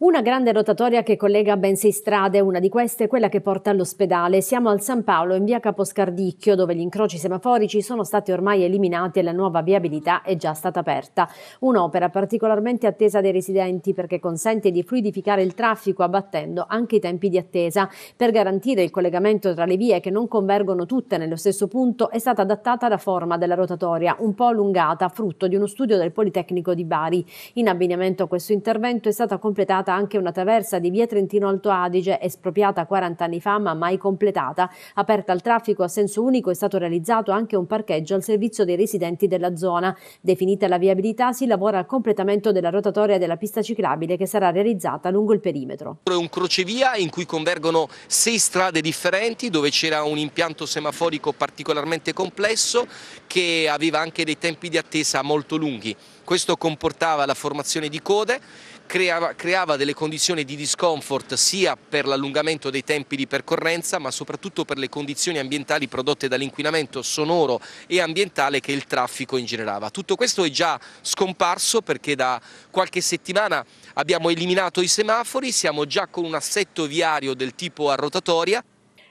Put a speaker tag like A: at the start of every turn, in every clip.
A: Una grande rotatoria che collega ben sei strade, una di queste è quella che porta all'ospedale. Siamo al San Paolo, in via Caposcardicchio, dove gli incroci semaforici sono stati ormai eliminati e la nuova viabilità è già stata aperta. Un'opera particolarmente attesa dai residenti perché consente di fluidificare il traffico abbattendo anche i tempi di attesa. Per garantire il collegamento tra le vie che non convergono tutte nello stesso punto è stata adattata la forma della rotatoria, un po' allungata, frutto di uno studio del Politecnico di Bari. In abbinamento a questo intervento è stata completata stata anche una traversa di via Trentino Alto Adige, espropriata 40 anni fa ma mai completata. Aperta al traffico a senso unico è stato realizzato anche un parcheggio al servizio dei residenti della zona. Definita la viabilità si lavora al completamento della rotatoria della pista ciclabile che sarà realizzata lungo il perimetro.
B: È un crocevia in cui convergono sei strade differenti dove c'era un impianto semaforico particolarmente complesso che aveva anche dei tempi di attesa molto lunghi. Questo comportava la formazione di code creava, creava delle condizioni di discomfort sia per l'allungamento dei tempi di percorrenza ma soprattutto per le condizioni ambientali prodotte dall'inquinamento sonoro e ambientale che il traffico ingenerava. Tutto questo è già scomparso perché da qualche settimana abbiamo eliminato i semafori, siamo già con un assetto viario del tipo a rotatoria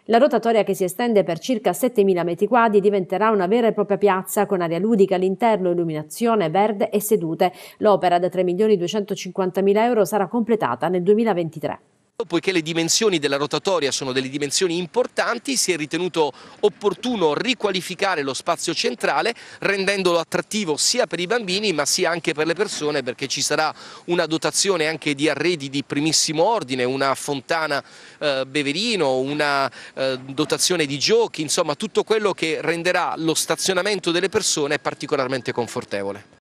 A: la rotatoria che si estende per circa 7.000 metri quadri diventerà una vera e propria piazza con aria ludica all'interno, illuminazione, verde e sedute. L'opera da 3.250.000 euro sarà completata nel 2023.
B: Poiché le dimensioni della rotatoria sono delle dimensioni importanti, si è ritenuto opportuno riqualificare lo spazio centrale rendendolo attrattivo sia per i bambini ma sia anche per le persone perché ci sarà una dotazione anche di arredi di primissimo ordine, una fontana eh, beverino, una eh, dotazione di giochi, insomma tutto quello che renderà lo stazionamento delle persone particolarmente confortevole.